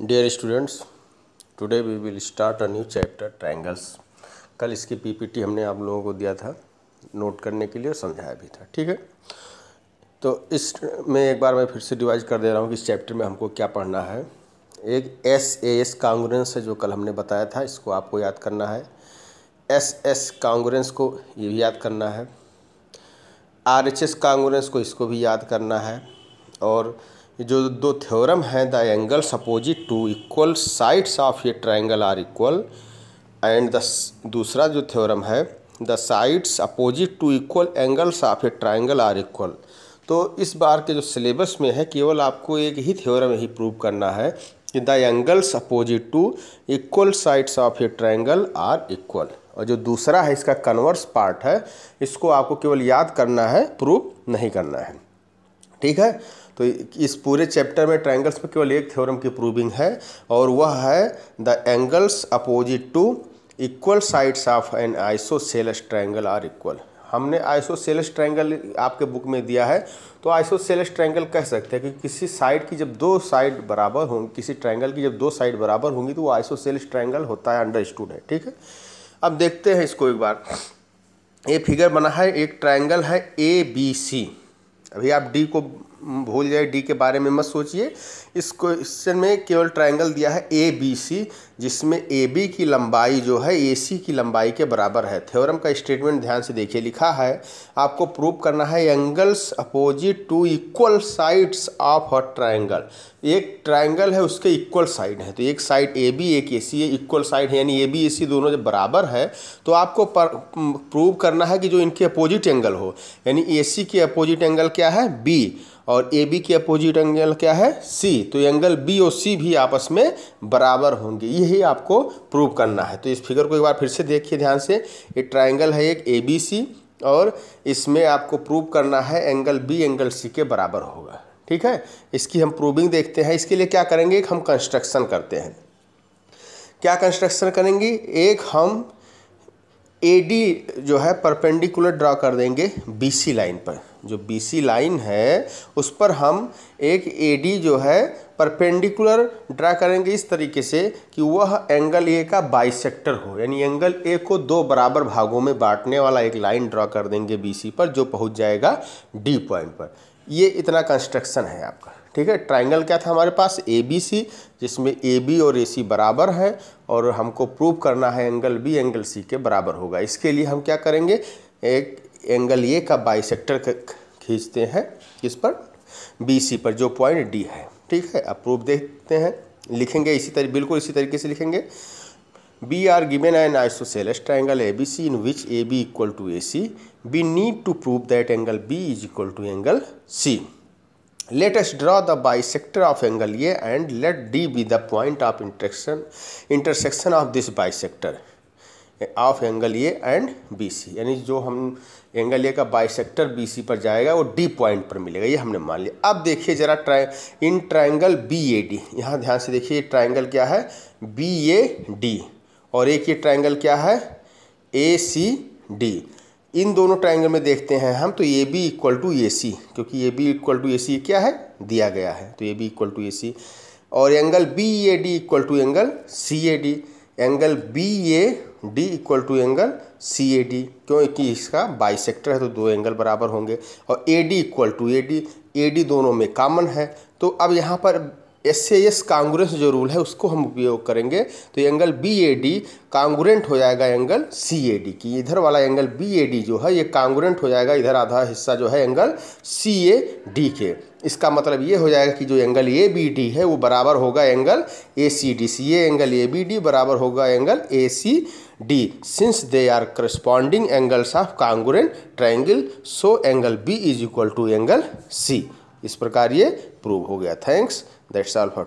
dear students today we will start a new chapter triangles कल इसकी PPT हमने आप लोगों को दिया था नोट करने के लिए और समझाया भी था ठीक है तो इस में एक बार मैं फिर से रिवाइज कर दे रहा हूँ कि इस चैप्टर में हमको क्या पढ़ना है एक एस ए एस कांग्रेंस है जो कल हमने बताया था इसको आपको याद करना है एस एस कांग्रेंस को ये भी याद करना है आर एच एस कांग्रेंस को इसको भी याद करना है और जो दो थ्योरम हैं the angles opposite to equal sides of ये triangle are equal and the दूसरा जो थ्योरम है the sides opposite to equal angles of a triangle are equal तो इस बार के जो सिलेबस में है केवल आपको एक ही थ्योरम ही प्रूव करना है कि the angles opposite to equal sides of a triangle are equal और जो दूसरा है इसका कन्वर्स पार्ट है इसको आपको केवल याद करना है प्रूव नहीं करना है ठीक है तो इस पूरे चैप्टर में ट्रायंगल्स में केवल एक थ्योरम की प्रूविंग है और वह है the angles opposite to equal sides of an isosceles triangle are equal हमने आइसोसेलस ट्रायंगल आपके बुक में दिया है तो आइसोसेलस ट्रायंगल कह सकते हैं कि किसी साइड की जब दो साइड बराबर होंगी किसी ट्रायंगल की जब दो साइड बराबर होंगी तो वो आइसोसेलस ट्रायंगल होता है अंडर है ठीक है अब देखते हैं इसको एक बार ये फिगर बना है एक ट्रायंगल है ए बी सी अभी आप डी को भूल जाए डी के बारे में मत सोचिए इस क्वेश्चन में केवल ट्रायंगल दिया है ए बी सी जिसमें ए बी की लंबाई जो है ए सी की लंबाई के बराबर है थ्योरम का स्टेटमेंट ध्यान से देखिए लिखा है आपको प्रूव करना है angles opposite to equal sides of a triangle एक ट्रायंगल है उसके इक्वल साइड है तो एक साइड ए बी एक ए सी इक्वल साइड है यानी ए बी ए सी दोनों जब बराबर है तो आपको प्रूव करना है कि जो इनके अपोजिट एंगल हो यानी ए सी के अपोजिट एंगल क्या है बी और ए बी के अपोजिट एंगल क्या है सी तो एंगल बी और सी भी आपस में बराबर होंगे यही आपको प्रूव करना है तो इस फिगर को एक बार फिर से देखिए ध्यान से ये ट्राइंगल है एक ए बी सी और इसमें आपको प्रूव करना है एंगल बी एंगल सी के बराबर होगा ठीक है इसकी हम प्रूविंग देखते हैं इसके लिए क्या करेंगे एक हम कंस्ट्रक्शन करते हैं क्या कंस्ट्रक्शन करेंगे एक हम ए डी जो है परपेंडिकुलर ड्रा कर देंगे बी सी लाइन पर जो बी सी लाइन है उस पर हम एक ए डी जो है परपेंडिकुलर ड्रा करेंगे इस तरीके से कि वह एंगल ए का बाइसेक्टर हो यानी एंगल ए को दो बराबर भागों में बांटने वाला एक लाइन ड्रा कर देंगे बी सी पर जो पहुंच जाएगा डी पॉइंट पर ये इतना कंस्ट्रक्शन है आपका ठीक है ट्राइंगल क्या था हमारे पास ए बी सी जिसमें ए बी और ए सी बराबर है और हमको प्रूव करना है एंगल बी एंगल सी के बराबर होगा इसके लिए हम क्या करेंगे एक एंगल ए का सेक्टर खींचते हैं किस पर बी सी पर जो पॉइंट डी है ठीक है अब प्रूफ देखते हैं लिखेंगे इसी तरह बिल्कुल इसी तरीके से लिखेंगे we are given an I isosceles triangle A B C in which A B equal to A C we need to prove that angle B is equal to angle C let us draw the bisector of angle A and let D be the point of interaction intersection of this bisector of angle A and B C यानी जो हम angle A का by sector B C पर जाएगा वो D point पर मिलेगा ये हमने मान लिया अब देखिए जरा ट्राइ in triangle B A D यहाँ ध्यान से देखिए ट्राइंगल क्या है बी ए डी और एक ये ट्राइंगल क्या है ए सी डी इन दोनों ट्राइंगल में देखते हैं हम तो ये B equal to A C क्योंकि ये B equal to A C क्या है दिया गया है तो ये B equal to A C और angle B A D equal to angle C A D angle B A D equal to angle C A D क्योंकि इसका बाइसेक्टर है तो दो एंगल बराबर होंगे और A D equal to A D A D दोनों में कॉमन है तो अब यहाँ पर एस एस कांग्रेस जो रूल है उसको हम उपयोग करेंगे तो angle B A D congruent हो जाएगा एंगल सी ए डी की इधर वाला एंगल बी ए डी जो है ये कांग्रेंट हो जाएगा इधर आधा हिस्सा जो है एंगल सी ए डी के इसका मतलब ये हो जाएगा कि जो एंगल ए बी डी है वो बराबर होगा angle A C D C A angle A B D बराबर होगा angle A C D since they are corresponding angles of congruent triangle so angle B is equal to angle C इस प्रकार ये prove हो गया thanks that's all for